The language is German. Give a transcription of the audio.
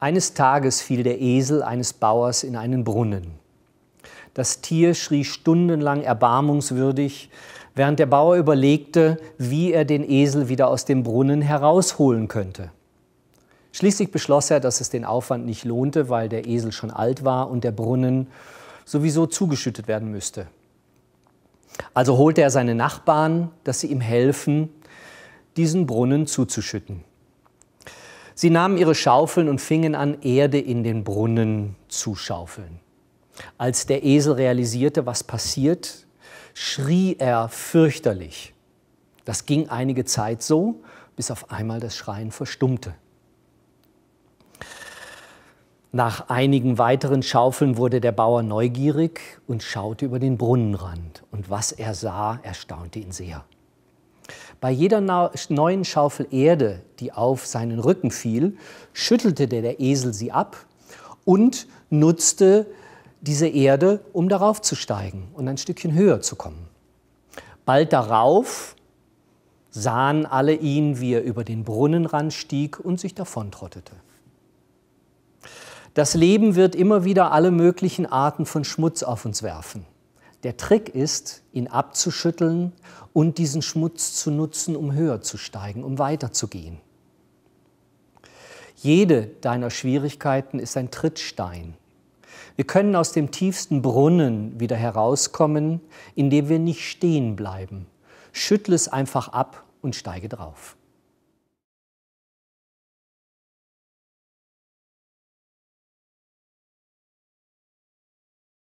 Eines Tages fiel der Esel eines Bauers in einen Brunnen. Das Tier schrie stundenlang erbarmungswürdig, während der Bauer überlegte, wie er den Esel wieder aus dem Brunnen herausholen könnte. Schließlich beschloss er, dass es den Aufwand nicht lohnte, weil der Esel schon alt war und der Brunnen sowieso zugeschüttet werden müsste. Also holte er seine Nachbarn, dass sie ihm helfen, diesen Brunnen zuzuschütten. Sie nahmen ihre Schaufeln und fingen an, Erde in den Brunnen zu schaufeln. Als der Esel realisierte, was passiert, schrie er fürchterlich. Das ging einige Zeit so, bis auf einmal das Schreien verstummte. Nach einigen weiteren Schaufeln wurde der Bauer neugierig und schaute über den Brunnenrand. Und was er sah, erstaunte ihn sehr. Bei jeder neuen Schaufel Erde, die auf seinen Rücken fiel, schüttelte der, Esel sie ab und nutzte diese Erde, um darauf zu steigen und ein Stückchen höher zu kommen. Bald darauf sahen alle ihn, wie er über den Brunnenrand stieg und sich davontrottete. Das Leben wird immer wieder alle möglichen Arten von Schmutz auf uns werfen. Der Trick ist, ihn abzuschütteln und diesen Schmutz zu nutzen, um höher zu steigen, um weiterzugehen. Jede deiner Schwierigkeiten ist ein Trittstein. Wir können aus dem tiefsten Brunnen wieder herauskommen, indem wir nicht stehen bleiben. Schüttle es einfach ab und steige drauf.